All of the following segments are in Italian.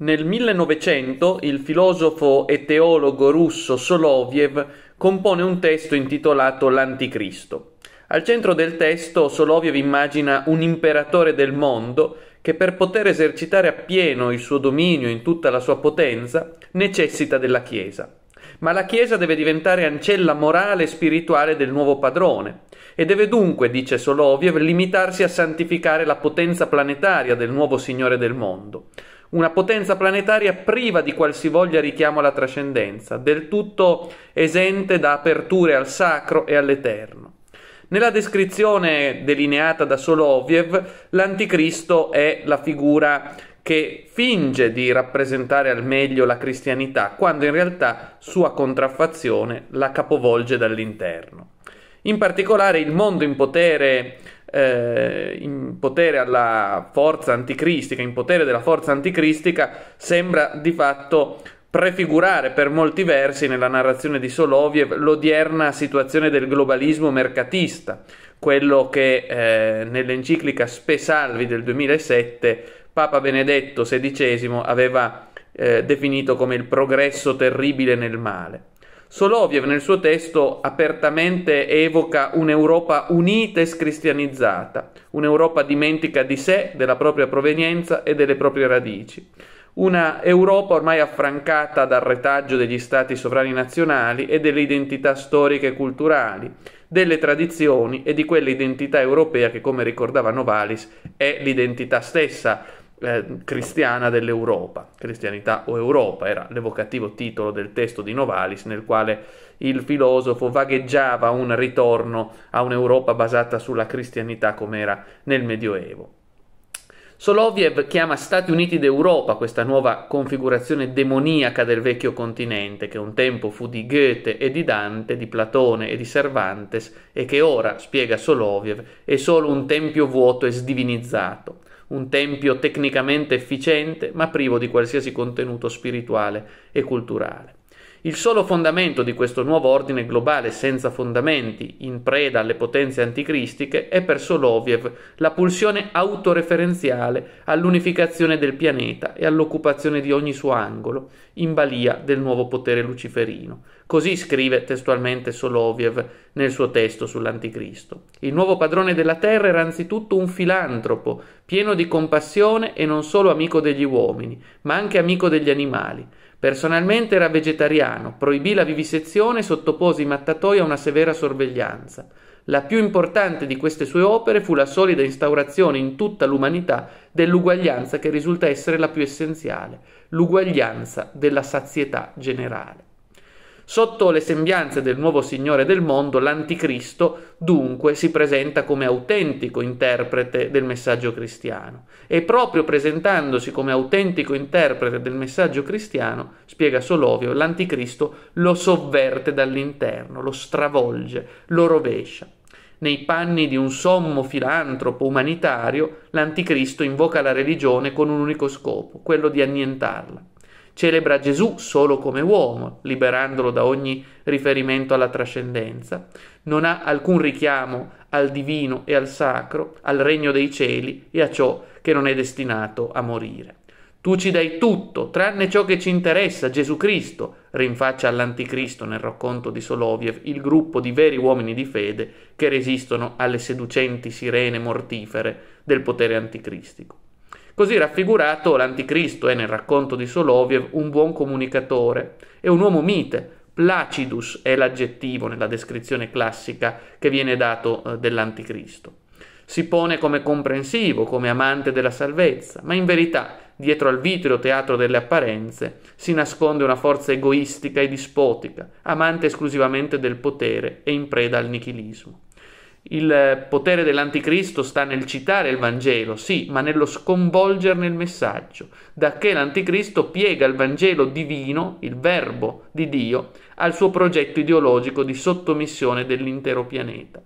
Nel 1900 il filosofo e teologo russo Soloviev compone un testo intitolato L'Anticristo. Al centro del testo Soloviev immagina un imperatore del mondo che per poter esercitare appieno il suo dominio in tutta la sua potenza necessita della Chiesa. Ma la Chiesa deve diventare ancella morale e spirituale del nuovo padrone e deve dunque, dice Soloviev, limitarsi a santificare la potenza planetaria del nuovo Signore del mondo una potenza planetaria priva di qualsivoglia richiamo alla trascendenza, del tutto esente da aperture al sacro e all'eterno. Nella descrizione delineata da Soloviev, l'anticristo è la figura che finge di rappresentare al meglio la cristianità, quando in realtà sua contraffazione la capovolge dall'interno. In particolare il mondo in potere eh, in potere alla forza anticristica, in potere della forza anticristica, sembra di fatto prefigurare per molti versi nella narrazione di Soloviev l'odierna situazione del globalismo mercatista, quello che eh, nell'enciclica Spesalvi del 2007 Papa Benedetto XVI aveva eh, definito come il progresso terribile nel male. Soloviev nel suo testo apertamente evoca un'Europa unita e scristianizzata, un'Europa dimentica di sé, della propria provenienza e delle proprie radici, una Europa ormai affrancata dal retaggio degli stati sovrani nazionali e delle identità storiche e culturali, delle tradizioni e di quell'identità europea che, come ricordava Novalis, è l'identità stessa eh, cristiana dell'Europa. Cristianità o Europa era l'evocativo titolo del testo di Novalis nel quale il filosofo vagheggiava un ritorno a un'Europa basata sulla cristianità come era nel Medioevo. Soloviev chiama Stati Uniti d'Europa questa nuova configurazione demoniaca del vecchio continente, che un tempo fu di Goethe e di Dante, di Platone e di Cervantes, e che ora, spiega Soloviev, è solo un tempio vuoto e sdivinizzato un tempio tecnicamente efficiente ma privo di qualsiasi contenuto spirituale e culturale. Il solo fondamento di questo nuovo ordine globale senza fondamenti, in preda alle potenze anticristiche, è per Soloviev la pulsione autoreferenziale all'unificazione del pianeta e all'occupazione di ogni suo angolo, in balia del nuovo potere luciferino. Così scrive testualmente Soloviev nel suo testo sull'anticristo. Il nuovo padrone della terra era anzitutto un filantropo, pieno di compassione e non solo amico degli uomini, ma anche amico degli animali Personalmente era vegetariano, proibì la vivisezione e sottopose i mattatoi a una severa sorveglianza. La più importante di queste sue opere fu la solida instaurazione in tutta l'umanità dell'uguaglianza che risulta essere la più essenziale, l'uguaglianza della sazietà generale. Sotto le sembianze del nuovo Signore del mondo, l'Anticristo dunque si presenta come autentico interprete del messaggio cristiano e proprio presentandosi come autentico interprete del messaggio cristiano, spiega Solovio, l'Anticristo lo sovverte dall'interno, lo stravolge, lo rovescia. Nei panni di un sommo filantropo umanitario, l'Anticristo invoca la religione con un unico scopo, quello di annientarla celebra Gesù solo come uomo, liberandolo da ogni riferimento alla trascendenza, non ha alcun richiamo al divino e al sacro, al regno dei cieli e a ciò che non è destinato a morire. Tu ci dai tutto, tranne ciò che ci interessa, Gesù Cristo, rinfaccia all'anticristo nel racconto di Soloviev il gruppo di veri uomini di fede che resistono alle seducenti sirene mortifere del potere anticristico. Così raffigurato l'anticristo è nel racconto di Soloviev un buon comunicatore, e un uomo mite, placidus è l'aggettivo nella descrizione classica che viene dato eh, dell'anticristo. Si pone come comprensivo, come amante della salvezza, ma in verità dietro al vitreo teatro delle apparenze si nasconde una forza egoistica e dispotica, amante esclusivamente del potere e in preda al nichilismo. Il potere dell'anticristo sta nel citare il Vangelo, sì, ma nello sconvolgerne il messaggio, da che l'anticristo piega il Vangelo divino, il verbo di Dio, al suo progetto ideologico di sottomissione dell'intero pianeta.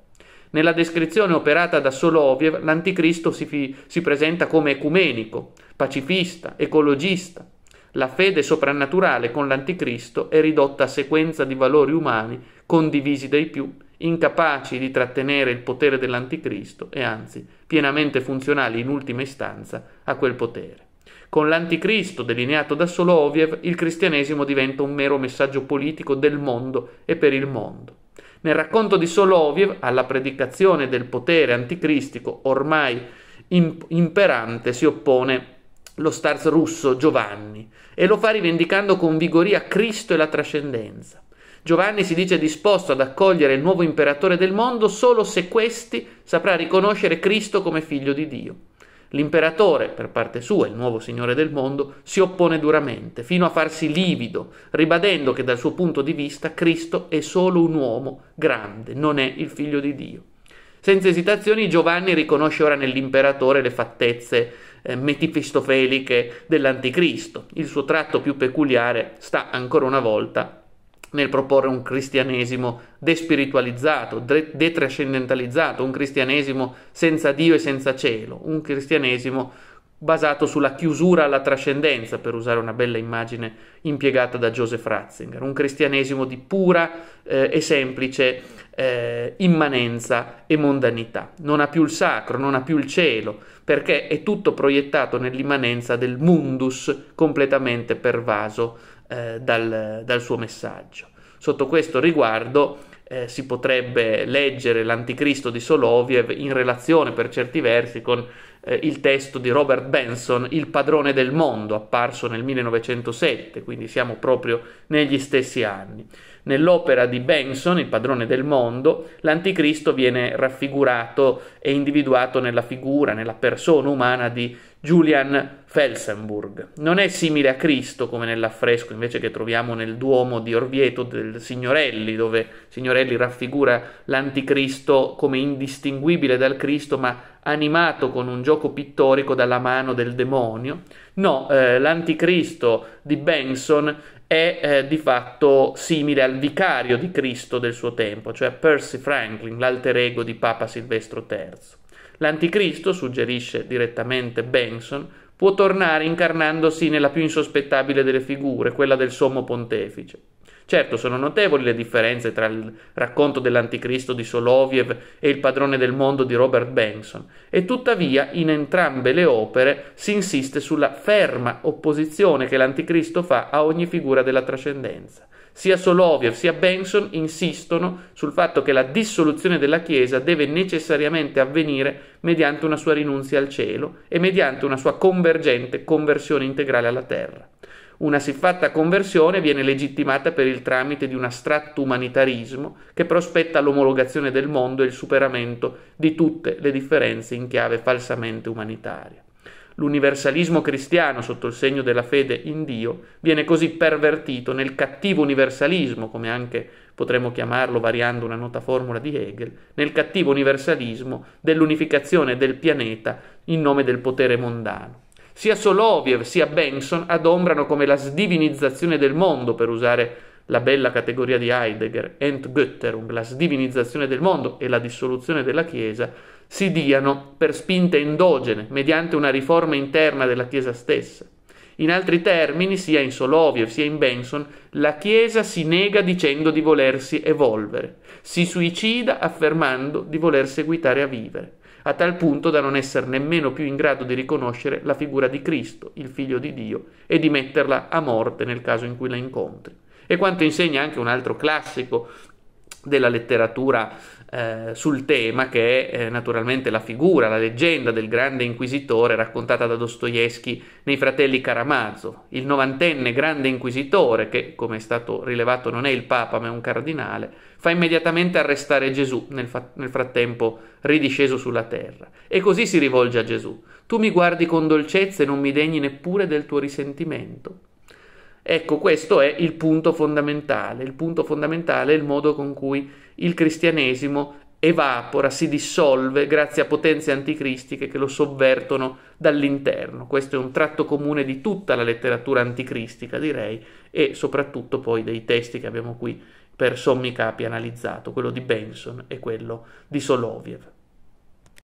Nella descrizione operata da Soloviev, l'anticristo si, fi- si presenta come ecumenico, pacifista, ecologista. La fede soprannaturale con l'anticristo è ridotta a sequenza di valori umani condivisi dai più incapaci di trattenere il potere dell'anticristo e anzi pienamente funzionali in ultima istanza a quel potere. Con l'anticristo delineato da Soloviev, il cristianesimo diventa un mero messaggio politico del mondo e per il mondo. Nel racconto di Soloviev, alla predicazione del potere anticristico ormai imperante si oppone lo starz russo Giovanni e lo fa rivendicando con vigoria Cristo e la trascendenza. Giovanni si dice disposto ad accogliere il nuovo imperatore del mondo solo se questi saprà riconoscere Cristo come figlio di Dio. L'imperatore, per parte sua, il nuovo signore del mondo, si oppone duramente, fino a farsi livido, ribadendo che dal suo punto di vista Cristo è solo un uomo grande, non è il figlio di Dio. Senza esitazioni Giovanni riconosce ora nell'imperatore le fattezze eh, metifistofelliche dell'anticristo. Il suo tratto più peculiare sta ancora una volta nel proporre un cristianesimo despiritualizzato, detrascendentalizzato, un cristianesimo senza Dio e senza cielo, un cristianesimo basato sulla chiusura alla trascendenza, per usare una bella immagine impiegata da Joseph Ratzinger, un cristianesimo di pura eh, e semplice eh, immanenza e mondanità. Non ha più il sacro, non ha più il cielo, perché è tutto proiettato nell'immanenza del mundus completamente pervaso eh, dal, dal, suo messaggio. Sotto questo riguardo eh, si potrebbe leggere l'Anticristo di Soloviev in relazione per certi versi con eh, il testo di Robert Benson, Il padrone del mondo, apparso nel 1907, quindi siamo proprio negli stessi anni. Nell'opera di Benson, Il padrone del mondo, l'anticristo viene raffigurato e individuato nella figura, nella persona umana di Julian Felsenburg. Non è simile a Cristo come nell'affresco invece che troviamo nel Duomo di Orvieto del Signorelli, dove Signorelli raffigura l'anticristo come indistinguibile dal Cristo ma animato con un gioco pittorico dalla mano del demonio. No, eh, l'anticristo di Benson è eh, di fatto simile al vicario di Cristo del suo tempo, cioè Percy Franklin, l'alter ego di Papa Silvestro III. L'anticristo, suggerisce direttamente Benson, può tornare incarnandosi nella più insospettabile delle figure, quella del sommo pontefice. Certo, sono notevoli le differenze tra il racconto dell'Anticristo di Soloviev e il padrone del mondo di Robert Benson, e tuttavia in entrambe le opere si insiste sulla ferma opposizione che l'Anticristo fa a ogni figura della trascendenza. Sia Soloviev sia Benson insistono sul fatto che la dissoluzione della Chiesa deve necessariamente avvenire mediante una sua rinunzia al cielo e mediante una sua convergente conversione integrale alla terra. Una siffatta conversione viene legittimata per il tramite di un astratto umanitarismo che prospetta l'omologazione del mondo e il superamento di tutte le differenze in chiave falsamente umanitaria. L'universalismo cristiano sotto il segno della fede in Dio viene così pervertito nel cattivo universalismo, come anche potremmo chiamarlo variando una nota formula di Hegel, nel cattivo universalismo dell'unificazione del pianeta in nome del potere mondano. Sia Soloviev sia Benson adombrano come la sdivinizzazione del mondo, per usare la bella categoria di Heidegger, Entgötterung, la sdivinizzazione del mondo e la dissoluzione della Chiesa, si diano per spinte endogene, mediante una riforma interna della Chiesa stessa. In altri termini, sia in Soloviev sia in Benson, la Chiesa si nega dicendo di volersi evolvere, si suicida affermando di voler seguitare a vivere a tal punto da non essere nemmeno più in grado di riconoscere la figura di Cristo, il figlio di Dio, e di metterla a morte nel caso in cui la incontri. E quanto insegna anche un altro classico della letteratura eh, sul tema che è eh, naturalmente la figura, la leggenda del grande inquisitore raccontata da Dostoevsky nei fratelli Caramazzo, il novantenne grande inquisitore che, come è stato rilevato, non è il Papa ma è un cardinale, fa immediatamente arrestare Gesù nel, fa- nel frattempo ridisceso sulla terra e così si rivolge a Gesù, tu mi guardi con dolcezza e non mi degni neppure del tuo risentimento. Ecco, questo è il punto fondamentale. Il punto fondamentale è il modo con cui il cristianesimo evapora, si dissolve grazie a potenze anticristiche che lo sovvertono dall'interno. Questo è un tratto comune di tutta la letteratura anticristica, direi, e soprattutto poi dei testi che abbiamo qui per sommi capi analizzato, quello di Benson e quello di Soloviev.